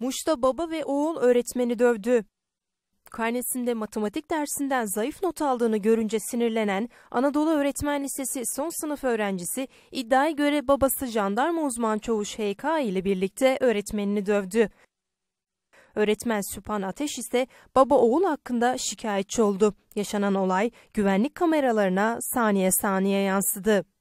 Muş'ta baba ve oğul öğretmeni dövdü. Karnesinde matematik dersinden zayıf not aldığını görünce sinirlenen Anadolu Öğretmen Lisesi son sınıf öğrencisi iddiaya göre babası jandarma uzman çavuş HK ile birlikte öğretmenini dövdü. Öğretmen Süphan Ateş ise baba oğul hakkında şikayetçi oldu. Yaşanan olay güvenlik kameralarına saniye saniye yansıdı.